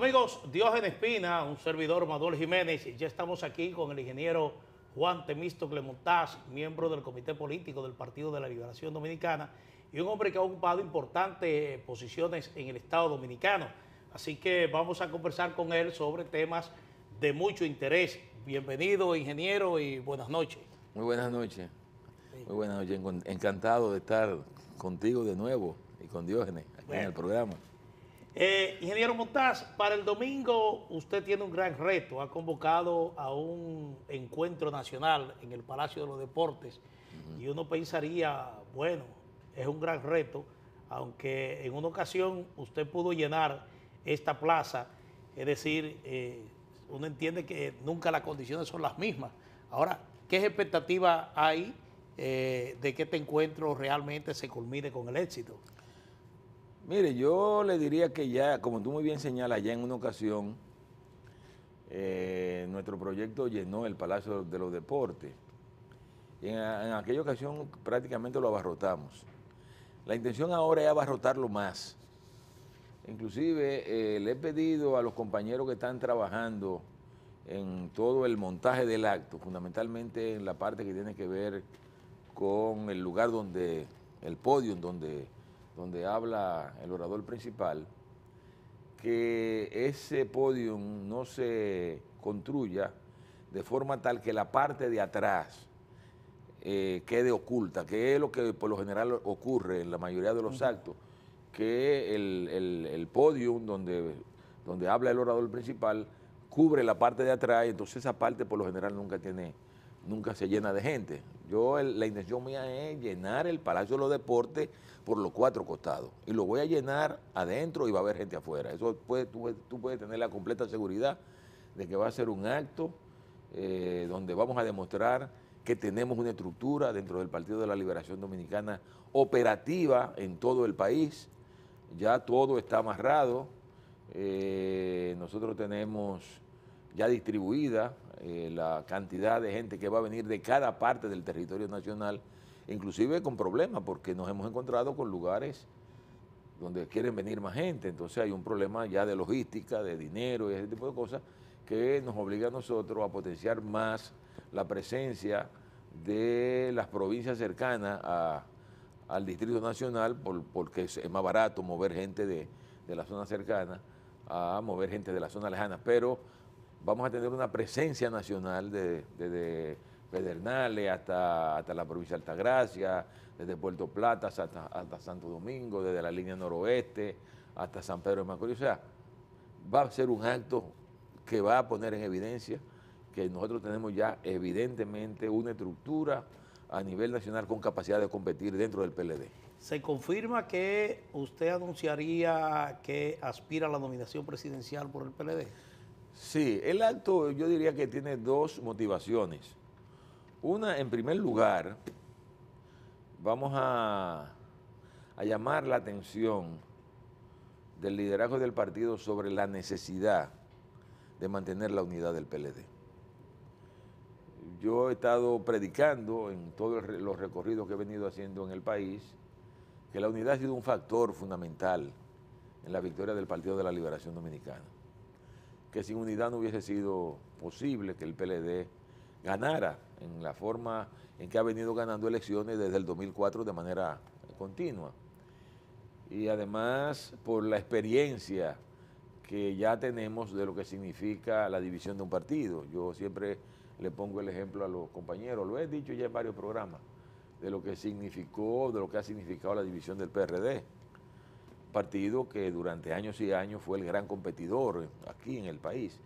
Amigos, Diógenes Espina, un servidor Manuel Jiménez, ya estamos aquí con el ingeniero Juan Temisto Clemontaz, miembro del Comité Político del Partido de la Liberación Dominicana y un hombre que ha ocupado importantes posiciones en el Estado Dominicano. Así que vamos a conversar con él sobre temas de mucho interés. Bienvenido, ingeniero, y buenas noches. Muy buenas noches. Muy buenas noches. Encantado de estar contigo de nuevo y con Diógenes aquí en el programa. Eh, Ingeniero Montaz, para el domingo usted tiene un gran reto. Ha convocado a un encuentro nacional en el Palacio de los Deportes y uno pensaría, bueno, es un gran reto, aunque en una ocasión usted pudo llenar esta plaza, es decir, eh, uno entiende que nunca las condiciones son las mismas. Ahora, ¿qué expectativa hay eh, de que este encuentro realmente se culmine con el éxito? Mire, yo le diría que ya, como tú muy bien señalas, ya en una ocasión eh, nuestro proyecto llenó el Palacio de los Deportes. en, aquella ocasión prácticamente lo abarrotamos. La intención ahora es abarrotarlo más. Inclusive eh, le he pedido a los compañeros que están trabajando en todo el montaje del acto, fundamentalmente en la parte que tiene que ver con el lugar donde, el podio en donde donde habla el orador principal, que ese podium no se construya de forma tal que la parte de atrás eh, quede oculta, que es lo que por lo general ocurre en la mayoría de los actos, que el, el, podium donde, donde habla el orador principal cubre la parte de atrás y entonces esa parte por lo general nunca tiene nunca se llena de gente. Yo, la intención mía es llenar el Palacio de los Deportes por los cuatro costados. Y lo voy a llenar adentro y va a haber gente afuera. Eso tú, puedes tener la completa seguridad de que va a ser un acto eh, donde vamos a demostrar que tenemos una estructura dentro del Partido de la Liberación Dominicana operativa en todo el país. Ya todo está amarrado. Eh, nosotros tenemos ya distribuida eh, la cantidad de gente que va a venir de cada parte del territorio nacional, inclusive con problemas, porque nos hemos encontrado con lugares donde quieren venir más gente, entonces hay un problema ya de logística, de dinero y ese tipo de cosas que nos obliga a nosotros a potenciar más la presencia de las provincias cercanas al Distrito Nacional, porque es más barato mover gente de, de la zona cercana a mover gente de la zona lejana, pero vamos a tener una presencia nacional desde de, Pedernales hasta, hasta la provincia de Altagracia, desde Puerto Plata hasta, hasta Santo Domingo, desde la línea noroeste hasta San Pedro de Macorís. O sea, va a ser un acto que va a poner en evidencia que nosotros tenemos ya evidentemente una estructura a nivel nacional con capacidad de competir dentro del PLD. ¿Se confirma que usted anunciaría que aspira a la nominación presidencial por el PLD? Sí, el acto yo diría que tiene dos motivaciones. Una, en primer lugar, vamos a, llamar la atención del liderazgo del partido sobre la necesidad de mantener la unidad del PLD. Yo he estado predicando en todos los recorridos que he venido haciendo en el país que la unidad ha sido un factor fundamental en la victoria del Partido de la Liberación Dominicana que sin unidad no hubiese sido posible que el PLD ganara en la forma en que ha venido ganando elecciones desde el 2004 de manera continua. Y además por la experiencia que ya tenemos de lo que significa la división de un partido. Yo siempre le pongo el ejemplo a los compañeros, lo he dicho ya en varios programas, de lo que significó, de lo que ha significado la división del PRD partido que durante años y años fue el gran competidor aquí en el país.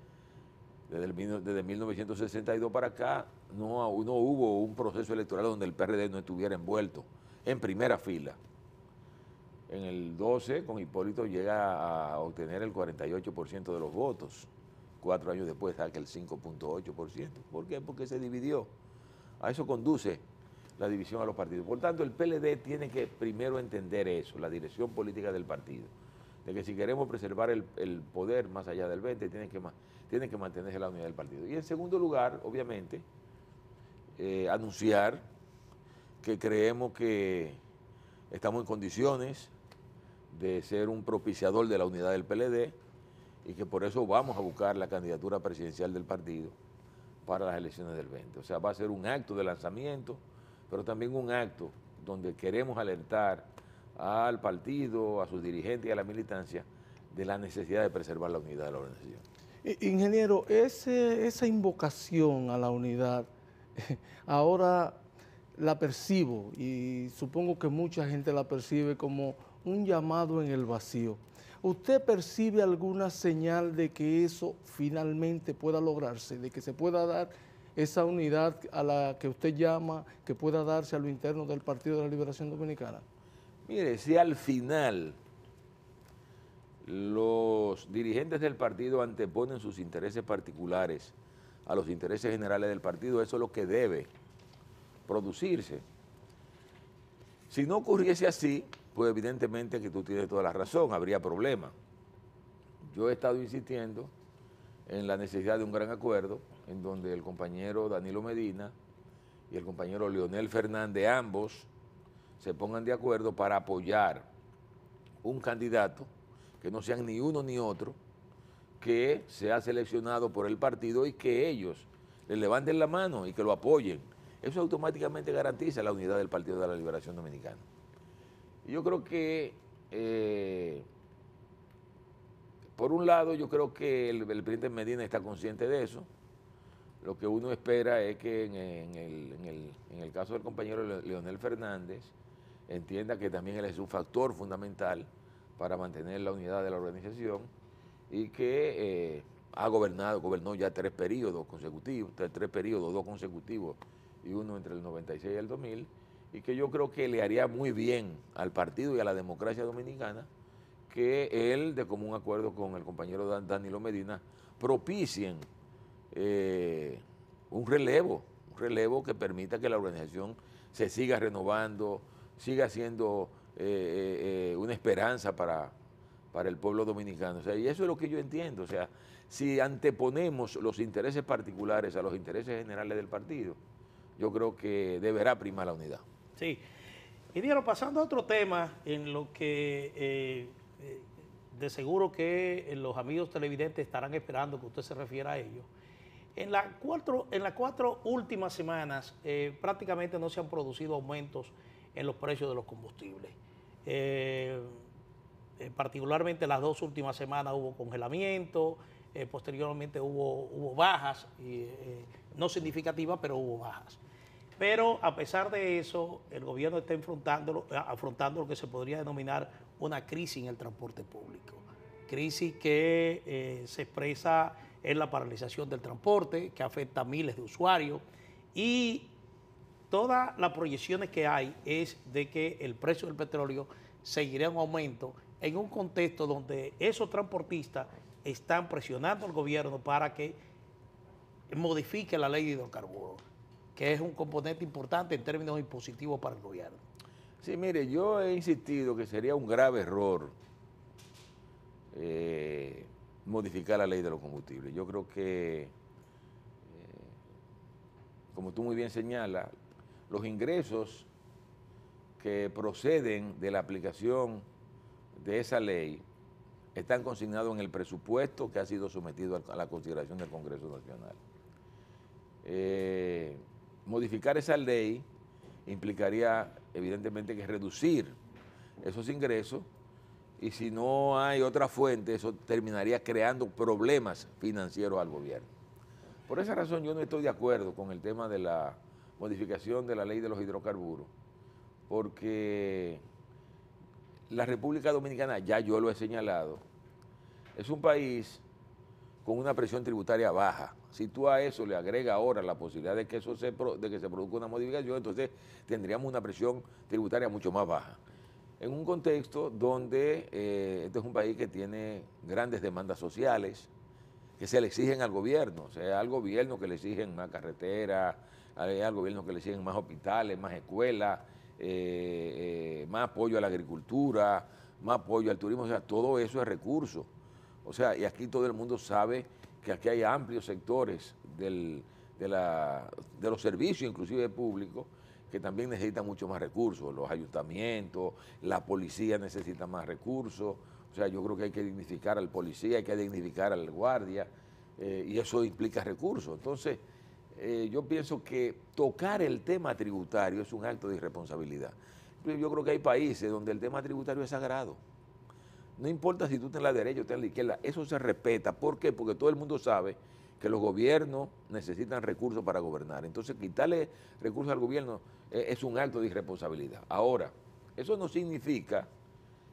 Desde, desde 1962 para acá no, no hubo un proceso electoral donde el PRD no estuviera envuelto en primera fila. En el 12, con Hipólito llega a obtener el 48% de los votos. Cuatro años después saca el 5.8%. ¿Por qué? Porque se dividió. A eso conduce la división a los partidos. Por tanto, el PLD tiene que primero entender eso, la dirección política del partido, de que si queremos preservar el, poder más allá del 20, tiene que, tiene que mantenerse la unidad del partido. Y en segundo lugar, obviamente, eh, anunciar que creemos que estamos en condiciones de ser un propiciador de la unidad del PLD y que por eso vamos a buscar la candidatura presidencial del partido para las elecciones del 20. O sea, va a ser un acto de lanzamiento pero también un acto donde queremos alertar al partido, a sus dirigentes y a la militancia de la necesidad de preservar la unidad de la organización. Ingeniero, esa invocación a la unidad ahora la percibo y supongo que mucha gente la percibe como un llamado en el vacío. ¿Usted percibe alguna señal de que eso finalmente pueda lograrse, de que se pueda dar esa unidad a la que usted llama que pueda darse a lo interno del Partido de la Liberación Dominicana? Mire, si al final los dirigentes del partido anteponen sus intereses particulares a los intereses generales del partido, eso es lo que debe producirse. Si no ocurriese así, pues evidentemente que tú tienes toda la razón, habría problema. Yo he estado insistiendo en la necesidad de un gran acuerdo, en donde el compañero Danilo Medina y el compañero Leonel Fernández, ambos, se pongan de acuerdo para apoyar un candidato, que no sean ni uno ni otro, que sea seleccionado por el partido y que ellos le levanten la mano y que lo apoyen. Eso automáticamente garantiza la unidad del Partido de la Liberación Dominicana. Yo creo que, eh, por un lado, yo creo que el presidente Medina está consciente de eso, lo que uno espera es que en, el, caso del compañero Leonel Fernández entienda que también él es un factor fundamental para mantener la unidad de la organización y que eh, ha gobernado, gobernó ya tres periodos consecutivos, tres, tres periodos, dos consecutivos y uno entre el 96 y el 2000, y que yo creo que le haría muy bien al partido y a la democracia dominicana que él, de común acuerdo con el compañero Danilo Medina, propicien eh, un relevo, un relevo que permita que la organización se siga renovando, siga siendo eh, eh, una esperanza para, el pueblo dominicano. y eso es lo que yo entiendo. O sea, si anteponemos los intereses particulares a los intereses generales del partido, yo creo que deberá primar la unidad. Sí. Y dinero, pasando a otro tema en lo que de seguro que los amigos televidentes estarán esperando que usted se refiera a ello. En, cuatro, en las cuatro últimas semanas eh, prácticamente no se han producido aumentos en los precios de los combustibles. Eh, eh, particularmente las dos últimas semanas hubo congelamiento, posteriormente hubo, hubo bajas, no significativas, pero hubo bajas. Pero a pesar de eso, el gobierno está afrontando lo que se podría denominar una crisis en el transporte público. Crisis que se expresa es la paralización del transporte, que afecta a miles de usuarios. Y todas las proyecciones que hay es de que el precio del petróleo seguirá en aumento en un contexto donde esos transportistas están presionando al gobierno para que modifique la ley de hidrocarburos, que es un componente importante en términos impositivos para el gobierno. Sí, mire, yo he insistido que sería un grave error eh, modificar la ley de los combustibles. Yo creo que, eh, como tú muy bien señalas, los ingresos que proceden de la aplicación de esa ley están consignados en el presupuesto que ha sido sometido a la consideración del Congreso Nacional. Eh, modificar esa ley implicaría evidentemente que reducir esos ingresos y si no hay otra fuente, eso terminaría creando problemas financieros al gobierno. Por esa razón yo no estoy de acuerdo con el tema de la modificación de la ley de los hidrocarburos, porque la República Dominicana, ya yo lo he señalado, es un país con una presión tributaria baja. Si tú a eso le agregas ahora la posibilidad de que, eso se, de que se produzca una modificación, entonces tendríamos una presión tributaria mucho más baja en un contexto donde eh, este es un país que tiene grandes demandas sociales que se le exigen al gobierno, o sea, al gobierno que le exigen más carreteras, al gobierno que le exigen más hospitales, más escuelas, eh, eh, más apoyo a la agricultura, más apoyo al turismo, o sea, todo eso es recurso. O sea, y aquí todo el mundo sabe que aquí hay amplios sectores de, de los servicios, inclusive públicos, que también necesitan mucho más recursos, los ayuntamientos, la policía necesita más recursos, o sea, yo creo que hay que dignificar al policía, hay que dignificar al guardia, eh, y eso implica recursos. Entonces, eh, yo pienso que tocar el tema tributario es un acto de irresponsabilidad. Yo creo que hay países donde el tema tributario es sagrado. No importa si tú estás en la derecha o estás en la izquierda, eso se respeta. ¿Por qué? Porque todo el mundo sabe que los gobiernos necesitan recursos para gobernar. Entonces, quitarle recursos al gobierno eh, es un acto de irresponsabilidad. Ahora, eso no significa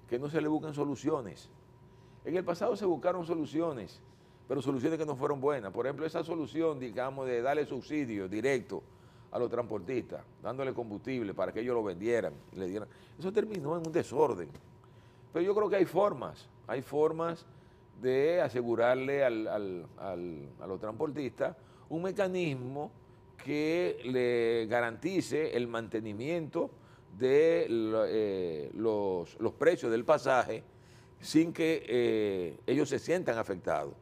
que no se le busquen soluciones. En el pasado se buscaron soluciones, pero soluciones que no fueron buenas. Por ejemplo, esa solución, digamos, de darle subsidio directo a los transportistas, dándole combustible para que ellos lo vendieran le dieran. Eso terminó en un desorden. Pero yo creo que hay formas, hay formas de asegurarle al, a los transportistas un mecanismo que le garantice el mantenimiento de eh, los, precios del pasaje sin que eh, ellos se sientan afectados.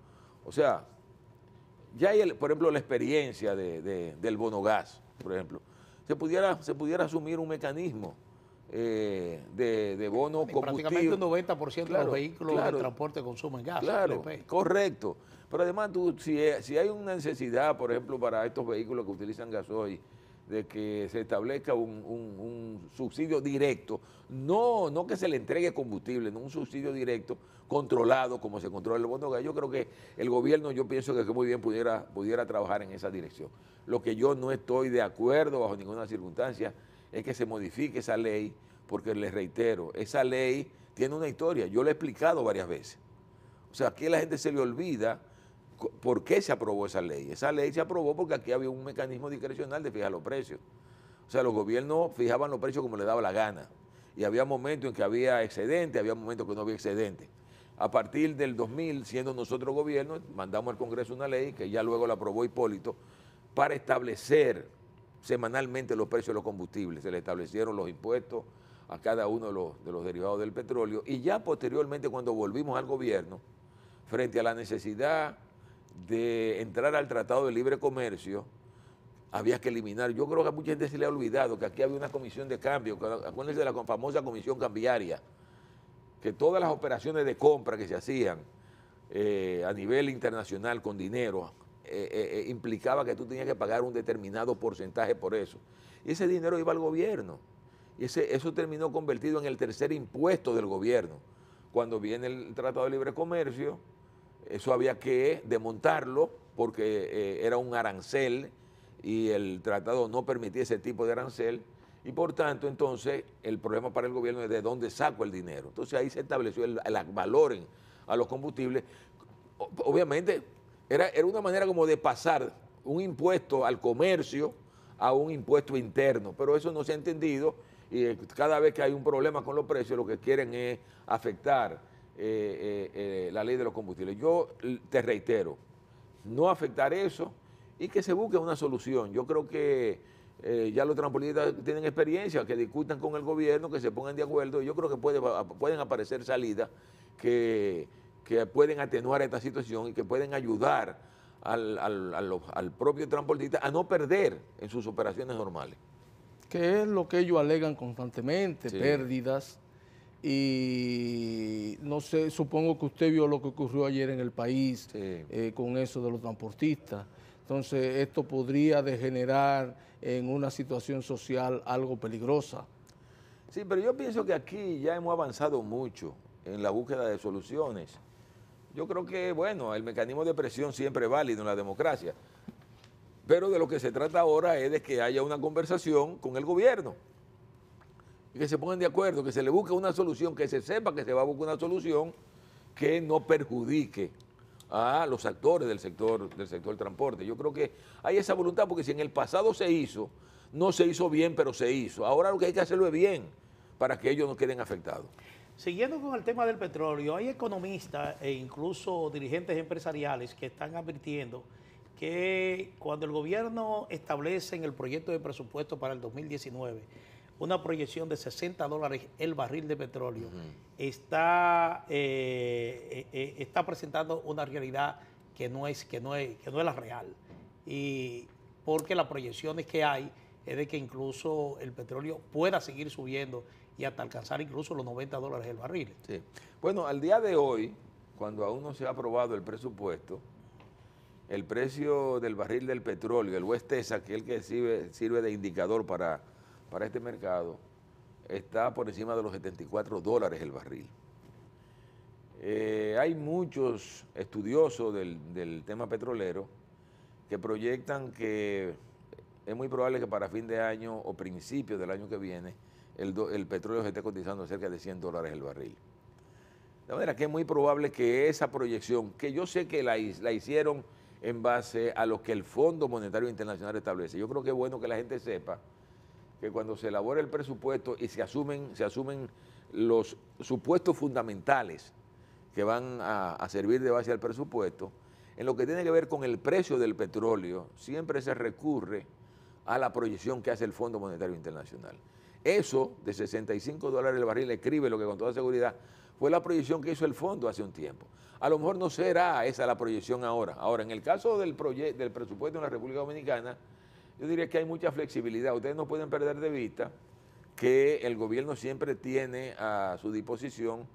O sea, ya hay, por ejemplo, la experiencia del bono gas, por ejemplo. Se pudiera, se pudiera asumir un mecanismo eh, de, de, eh, bono Prácticamente un 90% de los vehículos de transporte consumen gas. Claro, correcto. Pero además, eh, si, hay una necesidad, por ejemplo, para estos vehículos que utilizan gasoil, de que se establezca un, subsidio directo, no, no que se le entregue combustible, no un subsidio directo controlado como se controla el bono gas. Yo creo que el gobierno, yo pienso que muy bien pudiera, pudiera trabajar en esa dirección. Lo que yo no estoy de acuerdo bajo ninguna circunstancia es que se modifique esa ley, porque les reitero, esa ley tiene una historia, yo lo he explicado varias veces. O sea, aquí a la gente se le olvida por qué se aprobó esa ley. Esa ley se aprobó porque aquí había un mecanismo discrecional de fijar los precios. O sea, los gobiernos fijaban los precios como les daba la gana. Y había momentos en que había excedente, había momentos que no había excedente. A partir del 2000, siendo nosotros gobierno, mandamos al Congreso una ley que ya luego la aprobó Hipólito para establecer semanalmente los precios de los combustibles, se le establecieron los impuestos a cada uno de los, derivados del petróleo y ya posteriormente cuando volvimos al gobierno, frente a la necesidad de entrar al Tratado de Libre Comercio, había que eliminar. Yo creo que a mucha gente se le ha olvidado que aquí había una comisión de cambio, acuérdense de la famosa comisión cambiaria, que todas las operaciones de compra que se hacían eh, a nivel internacional con dinero eh, eh, eh, implicaba que tú tenías que pagar un determinado porcentaje por eso. Y ese dinero iba al gobierno. Y ese, eso terminó convertido en el tercer impuesto del gobierno. Cuando viene el Tratado de Libre Comercio, eso había que desmontarlo porque era un arancel y el tratado no permitía ese tipo de arancel. Y por tanto, entonces, el problema para el gobierno es de dónde saco el dinero. Entonces ahí se estableció el, valor a los combustibles. Obviamente, era, una manera como de pasar un impuesto al comercio a un impuesto interno, pero eso no se ha entendido y eh, cada vez que hay un problema con los precios lo que quieren es afectar eh, eh, la ley de los combustibles. Yo te reitero, no afectar eso y que se busque una solución. Yo creo que ya los transportistas tienen experiencia, que discutan con el gobierno, que se pongan de acuerdo. y Yo creo que puede, pueden aparecer salidas que que pueden atenuar esta situación y que pueden ayudar al, propio transportista a no perder en sus operaciones normales. Que es lo que ellos alegan constantemente, pérdidas. Y no sé, supongo que usted vio lo que ocurrió ayer en el país eh, con eso de los transportistas. Entonces, esto podría degenerar en una situación social algo peligrosa. Sí, pero yo pienso que aquí ya hemos avanzado mucho en la búsqueda de soluciones. Yo creo que, bueno, el mecanismo de presión siempre es válido en la democracia. Pero de lo que se trata ahora es de que haya una conversación con el gobierno. Y que se pongan de acuerdo, que se le busque una solución, que se sepa que se va a buscar una solución que no perjudique a los actores del sector del sector transporte. Yo creo que hay esa voluntad porque si en el pasado se hizo, no se hizo bien, pero se hizo. Ahora lo que hay que hacerlo es bien para que ellos no queden afectados. Siguiendo con el tema del petróleo, hay economistas e incluso dirigentes empresariales que están advirtiendo que cuando el gobierno establece en el proyecto de presupuesto para el 2019 una proyección de 60 dólares el barril de petróleo, está, eh, eh, eh, está presentando una realidad que no, es, que, no es, que no es la real. Y porque las proyecciones que hay es de que incluso el petróleo pueda seguir subiendo y hasta alcanzar incluso los 90 dólares el barril. Sí. Bueno, al día de hoy, cuando aún no se ha aprobado el presupuesto, el precio del barril del petróleo, el West que es el que sirve, de indicador para, para este mercado, está por encima de los 74 dólares el barril. Eh, hay muchos estudiosos del, del, tema petrolero que proyectan que es muy probable que para fin de año o principio del año que viene el, petróleo se esté cotizando cerca de 100 dólares el barril. De manera que es muy probable que esa proyección, que yo sé que la, hicieron en base a lo que el Fondo Monetario Internacional establece, yo creo que es bueno que la gente sepa que cuando se elabora el presupuesto y se asumen, se asumen los supuestos fundamentales que van a, a servir de base al presupuesto, en lo que tiene que ver con el precio del petróleo, siempre se recurre a la proyección que hace el Fondo Monetario Internacional. Eso de 65 dólares el barril escribe lo que con toda seguridad fue la proyección que hizo el fondo hace un tiempo. A lo mejor no será esa la proyección ahora. Ahora, en el caso del, del presupuesto en la República Dominicana, yo diría que hay mucha flexibilidad. Ustedes no pueden perder de vista que el gobierno siempre tiene a su disposición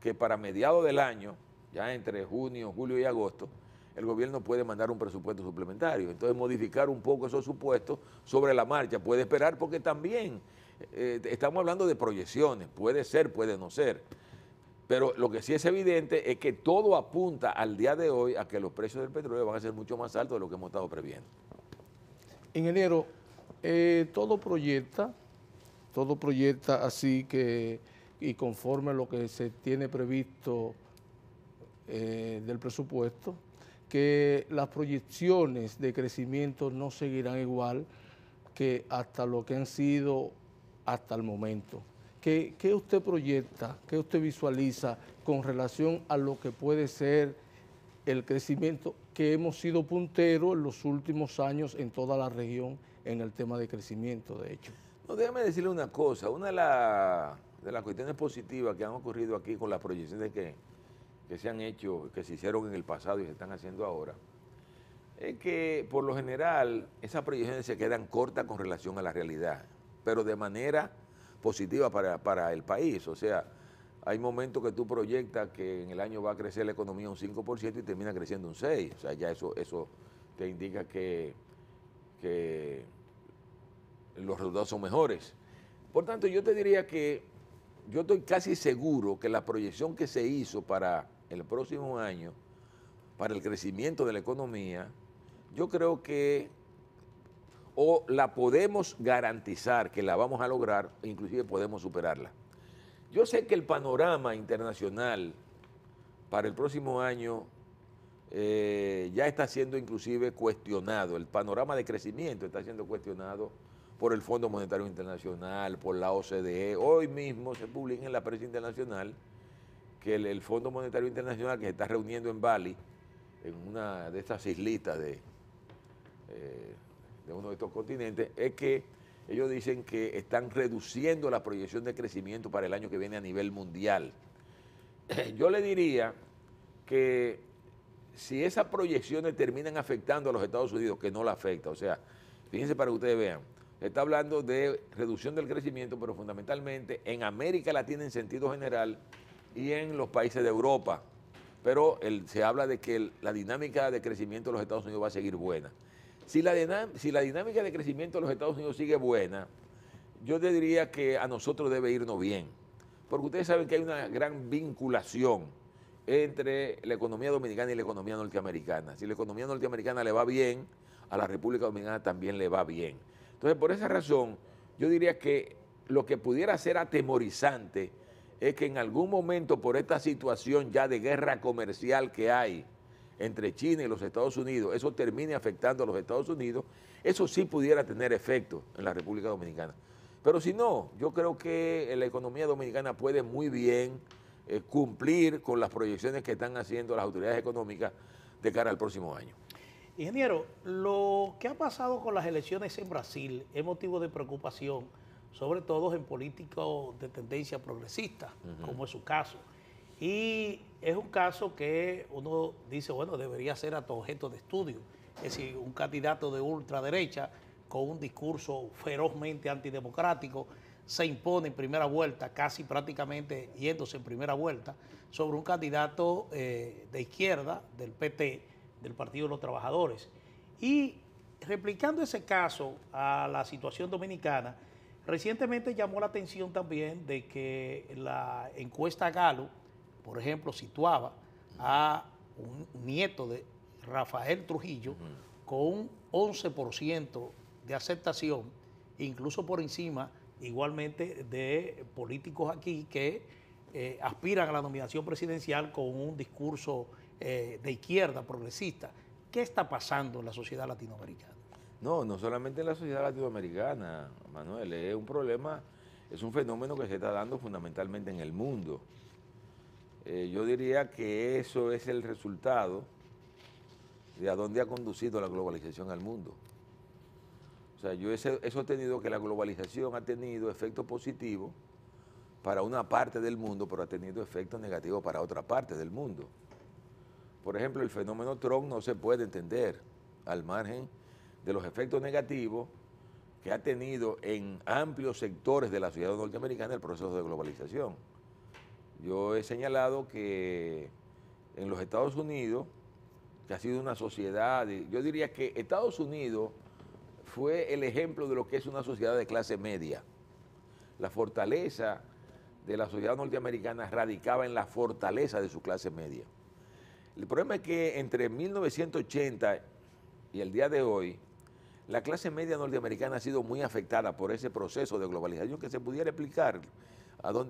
que para mediados del año, ya entre junio, julio y agosto, el gobierno puede mandar un presupuesto suplementario. Entonces, modificar un poco esos supuestos sobre la marcha. Puede esperar porque también eh, estamos hablando de proyecciones, puede ser, puede no ser. Pero lo que sí es evidente es que todo apunta al día de hoy a que los precios del petróleo van a ser mucho más altos de lo que hemos estado previendo. Ingeniero, eh, todo proyecta, todo proyecta así que, y conforme a lo que se tiene previsto eh, del presupuesto, que las proyecciones de crecimiento no seguirán igual que hasta lo que han sido hasta el momento. ¿Qué, usted proyecta, qué usted visualiza con relación a lo que puede ser el crecimiento que hemos sido puntero en los últimos años en toda la región en el tema de crecimiento, de hecho? No, déjame decirle una cosa, una de, las cuestiones positivas que han ocurrido aquí con las proyecciones que, que se han hecho, que se hicieron en el pasado y se están haciendo ahora, es que por lo general esas proyecciones se quedan cortas con relación a la realidad pero de manera positiva para, el país. O sea, hay momentos que tú proyectas que en el año va a crecer la economía un 5% y termina creciendo un 6%. O sea, ya eso, eso te indica que, que los resultados son mejores. Por tanto, yo te diría que yo estoy casi seguro que la proyección que se hizo para el próximo año, para el crecimiento de la economía, yo creo que o la podemos garantizar que la vamos a lograr, inclusive podemos superarla. Yo sé que el panorama internacional para el próximo año eh, ya está siendo inclusive cuestionado, el panorama de crecimiento está siendo cuestionado por el Fondo Monetario Internacional, por la OCDE. Hoy mismo se publica en la prensa internacional que el, FMI Fondo Monetario Internacional que se está reuniendo en Bali, en una de estas islitas de eh, de uno de estos continentes, es que ellos dicen que están reduciendo la proyección de crecimiento para el año que viene a nivel mundial. Yo le diría que si esas proyecciones terminan afectando a los Estados Unidos, que no la afecta, o sea, fíjense para que ustedes vean, está hablando de reducción del crecimiento, pero fundamentalmente en América Latina en sentido general y en los países de Europa. Pero se habla de que la dinámica de crecimiento de los Estados Unidos va a seguir buena. Si la, dinámica de crecimiento de los Estados Unidos sigue buena, yo te diría que a nosotros debe irnos bien, porque ustedes saben que hay una gran vinculación entre la economía dominicana y la economía norteamericana. Si la economía norteamericana le va bien, a la República Dominicana también le va bien. Entonces, por esa razón, yo diría que lo que pudiera ser atemorizante es que en algún momento por esta situación ya de guerra comercial que hay entre China y los Estados Unidos, eso termine afectando a los Estados Unidos, eso sí pudiera tener efecto en la República Dominicana. Pero si no, yo creo que la economía dominicana puede muy bien eh, cumplir con las proyecciones que están haciendo las autoridades económicas de cara al próximo año. Ingeniero, lo que ha pasado con las elecciones en Brasil es motivo de preocupación, sobre todo en políticos de tendencia progresista, como es su caso. Y es un caso que uno dice, bueno, debería ser a tu objeto de estudio. Es decir, un candidato de ultraderecha con un discurso ferozmente antidemocrático se impone en primera vuelta, casi prácticamente yéndose en primera vuelta, sobre un candidato eh, de izquierda del PT, del Partido de los Trabajadores. Y replicando ese caso a la situación dominicana, recientemente llamó la atención también de que la encuesta Galo, por ejemplo, situaba a un nieto de Rafael Trujillo con un 11% de aceptación, incluso por encima igualmente de políticos aquí que eh, aspiran a la nominación presidencial con un discurso eh, de izquierda progresista. ¿Qué está pasando en la sociedad latinoamericana? No, no solamente en la sociedad latinoamericana, Manuel, es un problema, es un fenómeno que se está dando fundamentalmente en el mundo. Eh, yo diría que eso es el resultado de a dónde ha conducido la globalización al mundo. O sea, yo he tenido que la globalización ha tenido efectos positivos para una parte del mundo, pero ha tenido efectos negativos para otra parte del mundo. Por ejemplo, el fenómeno Trump no se puede entender al margen de los efectos negativos que ha tenido en amplios sectores de la sociedad norteamericana el proceso de globalización. Yo he señalado que en los Estados Unidos, que ha sido una sociedad, yo diría que Estados Unidos fue el ejemplo de lo que es una sociedad de clase media. La fortaleza de la sociedad norteamericana radicaba en la fortaleza de su clase media. El problema es que entre 1980 y el día de hoy, la clase media norteamericana ha sido muy afectada por ese proceso de globalización que se pudiera explicar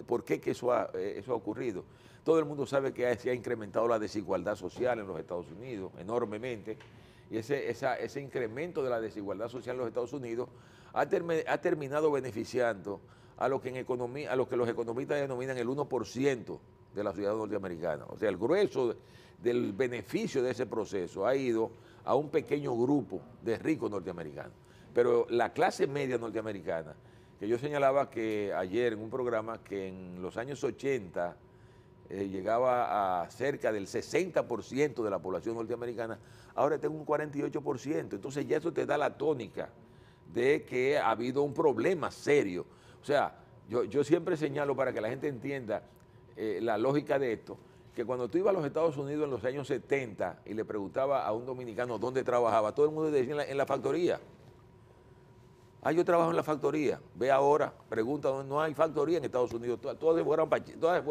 por qué que eh, eso ha, ocurrido. Todo el mundo sabe que se ha incrementado la desigualdad social en los Estados Unidos enormemente. Y ese, incremento de la desigualdad social en los Estados Unidos ha, terminado beneficiando a lo, que a lo que los economistas denominan el 1% de la ciudad norteamericana. O sea, el grueso del beneficio de ese proceso ha ido a un pequeño grupo de ricos norteamericanos. Pero la clase media norteamericana que yo señalaba que ayer en un programa que en los años 80 eh, llegaba a cerca del 60% de la población norteamericana, ahora tengo un 48%. Entonces ya eso te da la tónica de que ha habido un problema serio. O sea, yo, siempre señalo para que la gente entienda eh, la lógica de esto, que cuando tú ibas a los Estados Unidos en los años 70 y le preguntaba a un dominicano dónde trabajaba, todo el mundo decía en la factoría. Ah, yo trabajo en la factoría. Ve ahora, pregunta, no hay factoría en Estados Unidos. Todas fueron para, China, se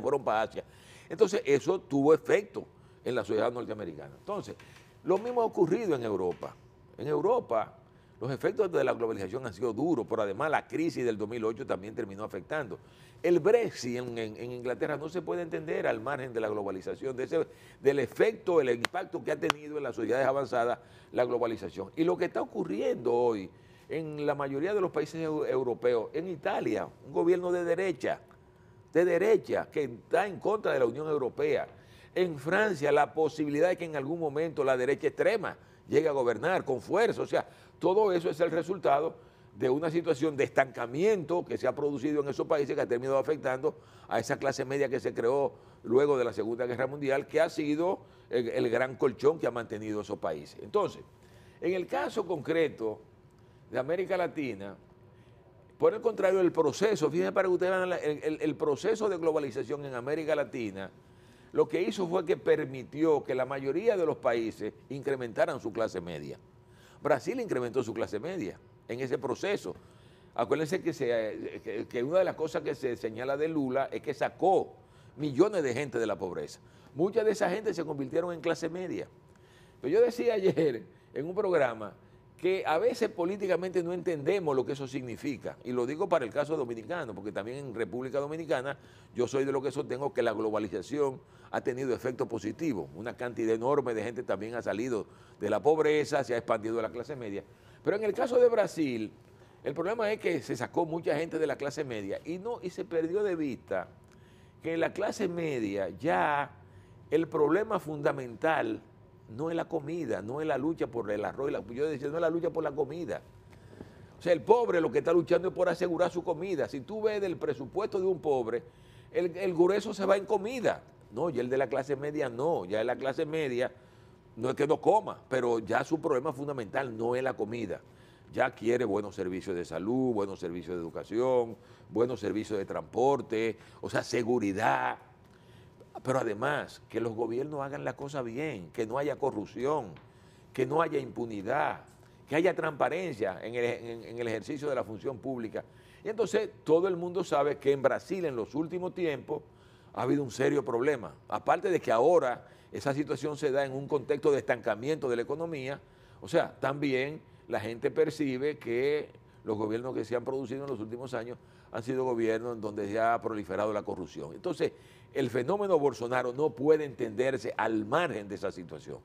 fueron para Asia. Entonces, eso tuvo efecto en la sociedad norteamericana. Entonces, lo mismo ha ocurrido en Europa. En Europa, los efectos de la globalización han sido duros, pero además la crisis del 2008 también terminó afectando. El Brexit en, Inglaterra no se puede entender al margen de la globalización, del efecto, el impacto que ha tenido en las sociedades avanzadas la globalización. Y lo que está ocurriendo hoy en la mayoría de los países europeos. En Italia, un gobierno de derecha, de derecha, que está en contra de la Unión Europea. En Francia, la posibilidad de que en algún momento la derecha extrema llegue a gobernar con fuerza. O sea, todo eso es el resultado de una situación de estancamiento que se ha producido en esos países que ha terminado afectando a esa clase media que se creó luego de la Segunda Guerra Mundial, que ha sido el, gran colchón que ha mantenido esos países. Entonces, en el caso concreto de América Latina, por el contrario, el proceso, fíjense para que ustedes vean, el, proceso de globalización en América Latina, lo que hizo fue que permitió que la mayoría de los países incrementaran su clase media. Brasil incrementó su clase media en ese proceso. Acuérdense que, que, una de las cosas que se señala de Lula es que sacó millones de gente de la pobreza. Mucha de esa gente se convirtieron en clase media. Pero yo decía ayer en un programa que a veces políticamente no entendemos lo que eso significa. Y lo digo para el caso dominicano, porque también en República Dominicana yo soy de lo que sostengo que la globalización ha tenido efecto positivo. Una cantidad enorme de gente también ha salido de la pobreza, se ha expandido la clase media. Pero en el caso de Brasil, el problema es que se sacó mucha gente de la clase media y, no, y se perdió de vista que en la clase media ya el problema fundamental no es la comida, no es la lucha por el arroz. La, yo decía, no es la lucha por la comida. O sea, el pobre lo que está luchando es por asegurar su comida. Si tú ves del presupuesto de un pobre, el, grueso se va en comida. No, y el de la clase media no, ya en la clase media no es que no coma, pero ya su problema fundamental no es la comida. Ya quiere buenos servicios de salud, buenos servicios de educación, buenos servicios de transporte, o sea, seguridad. Pero además, que los gobiernos hagan la cosa bien, que no haya corrupción, que no haya impunidad, que haya transparencia en el, ejercicio de la función pública. Y entonces todo el mundo sabe que en Brasil en los últimos tiempos ha habido un serio problema. Aparte de que ahora esa situación se da en un contexto de estancamiento de la economía, o sea, también la gente percibe que los gobiernos que se han producido en los últimos años han sido gobiernos en donde se ha proliferado la corrupción. Entonces, el fenómeno Bolsonaro no puede entenderse al margen de esa situación.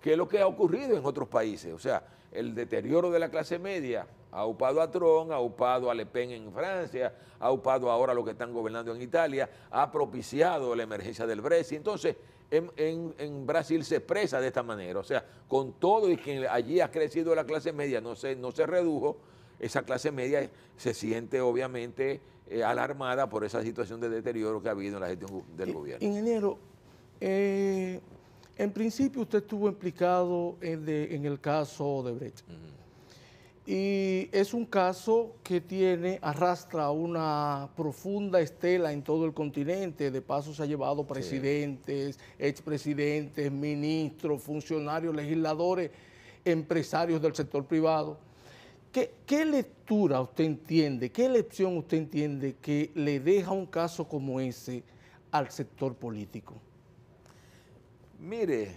¿Qué es lo que ha ocurrido en otros países? O sea, el deterioro de la clase media ha upado a Tron, ha upado a Le Pen en Francia, ha upado ahora a los que están gobernando en Italia, ha propiciado la emergencia del Brexit. Entonces, en, Brasil se expresa de esta manera. O sea, con todo y que allí ha crecido la clase media, no no se redujo, esa clase media se siente obviamente eh, alarmada por esa situación de deterioro que ha habido en la gestión del eh, gobierno. Ingeniero, eh, en principio usted estuvo implicado en, el caso de Brecht. Y es un caso que tiene, arrastra una profunda estela en todo el continente. De paso se ha llevado presidentes, expresidentes, ministros, funcionarios, legisladores, empresarios del sector privado. ¿Qué, lectura usted entiende, qué lección usted entiende que le deja un caso como ese al sector político? Mire,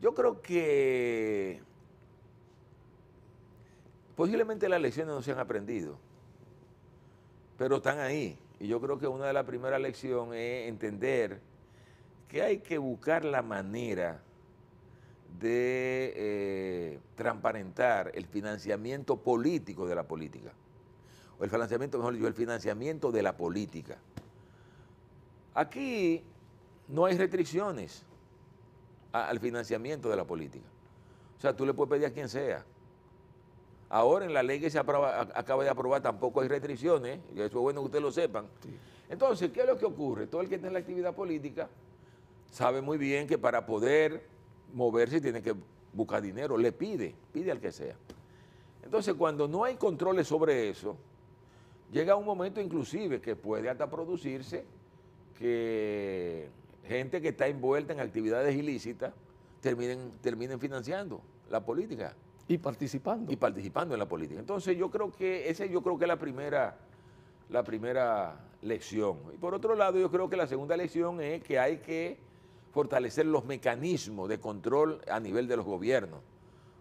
yo creo que posiblemente las lecciones no se han aprendido, pero están ahí. Y yo creo que una de las primeras lecciones es entender que hay que buscar la manera de eh, transparentar el financiamiento político de la política. O el financiamiento, mejor dicho, el financiamiento de la política. Aquí no hay restricciones al financiamiento de la política. O sea, tú le puedes pedir a quien sea. Ahora en la ley que se aproba, acaba de aprobar tampoco hay restricciones, y eso es bueno que ustedes lo sepan. Entonces, ¿qué es lo que ocurre? Todo el que está en la actividad política sabe muy bien que para poder moverse y tiene que buscar dinero, le pide, pide al que sea. Entonces, cuando no hay controles sobre eso, llega un momento inclusive que puede hasta producirse que gente que está envuelta en actividades ilícitas terminen, terminen financiando la política. Y participando. Y participando en la política. Entonces yo creo que esa yo creo que es la primera, la primera lección. Y por otro lado, yo creo que la segunda lección es que hay que fortalecer los mecanismos de control a nivel de los gobiernos.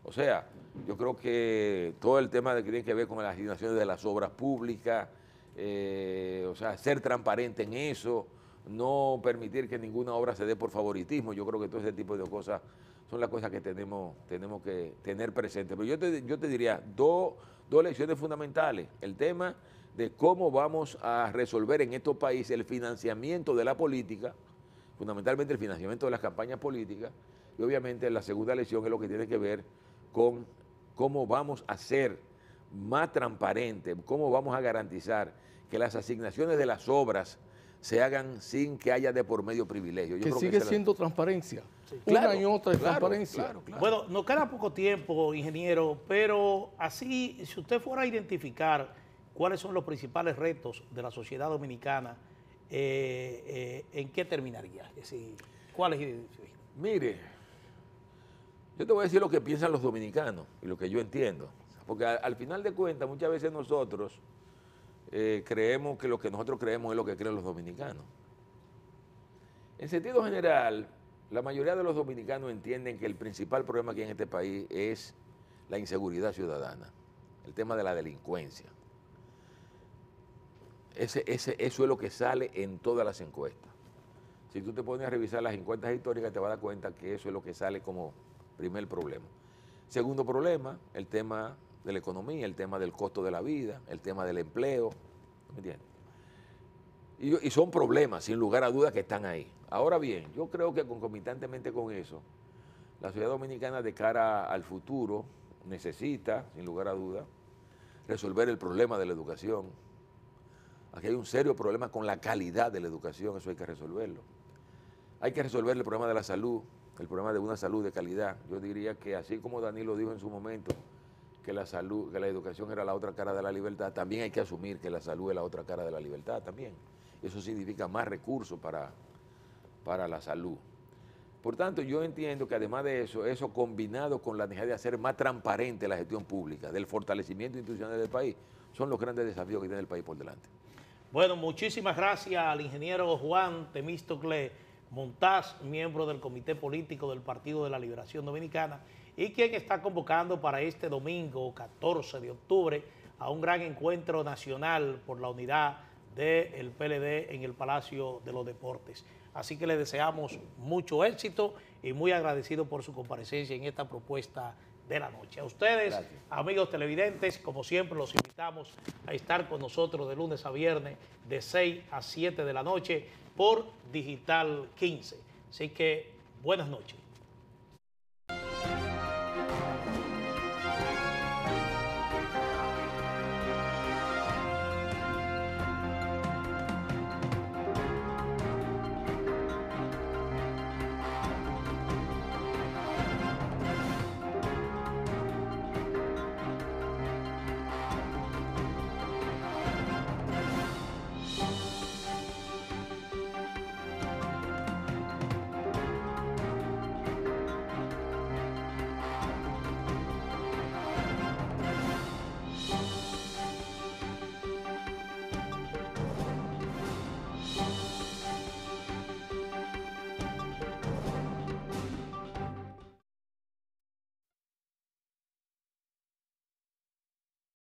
O sea, yo creo que todo el tema de que tiene que ver con las asignaciones de las obras públicas, eh, o sea, ser transparente en eso, no permitir que ninguna obra se dé por favoritismo, yo creo que todo ese tipo de cosas son las cosas que tenemos, tenemos que tener presente. Pero yo te, yo te diría dos, dos lecciones fundamentales. El tema de cómo vamos a resolver en estos países el financiamiento de la política, fundamentalmente el financiamiento de las campañas políticas y obviamente la segunda lección es lo que tiene que ver con cómo vamos a ser más transparentes, cómo vamos a garantizar que las asignaciones de las obras se hagan sin que haya de por medio privilegio. que sigue siendo transparencia. Claro, otra transparencia. bueno, nos queda poco tiempo, ingeniero, pero así, si usted fuera a identificar cuáles son los principales retos de la sociedad dominicana, eh, eh, ¿en qué terminaría? ¿cuál Mire, yo te voy a decir lo que piensan los dominicanos y lo que yo entiendo. Porque al, final de cuentas, muchas veces nosotros eh, creemos que lo que nosotros creemos es lo que creen los dominicanos. En sentido general, la mayoría de los dominicanos entienden que el principal problema aquí en este país es la inseguridad ciudadana, el tema de la delincuencia eso es lo que sale en todas las encuestas. Si tú te pones a revisar las encuestas históricas, te vas a dar cuenta que eso es lo que sale como primer problema. Segundo problema, el tema de la economía, el tema del costo de la vida, el tema del empleo. ¿Me entiendes? Y, son problemas, sin lugar a dudas, que están ahí. Ahora bien, yo creo que concomitantemente con eso, la ciudad dominicana de cara al futuro necesita, sin lugar a dudas, resolver el problema de la educación, Aquí hay un serio problema con la calidad de la educación, eso hay que resolverlo. Hay que resolver el problema de la salud, el problema de una salud de calidad. Yo diría que así como Danilo dijo en su momento que la salud, que la educación era la otra cara de la libertad, también hay que asumir que la salud es la otra cara de la libertad también. Eso significa más recursos para, para la salud. Por tanto, yo entiendo que además de eso, eso combinado con la necesidad de hacer más transparente la gestión pública, del fortalecimiento institucional del país, son los grandes desafíos que tiene el país por delante. Bueno, muchísimas gracias al ingeniero Juan Temístocle Montaz, miembro del Comité Político del Partido de la Liberación Dominicana, y quien está convocando para este domingo 14 de octubre a un gran encuentro nacional por la unidad del PLD en el Palacio de los Deportes. Así que le deseamos mucho éxito y muy agradecido por su comparecencia en esta propuesta de la noche. A ustedes, amigos televidentes, como siempre los invitamos a estar con nosotros de lunes a viernes de 6 a 7 de la noche por Digital 15. Así que buenas noches.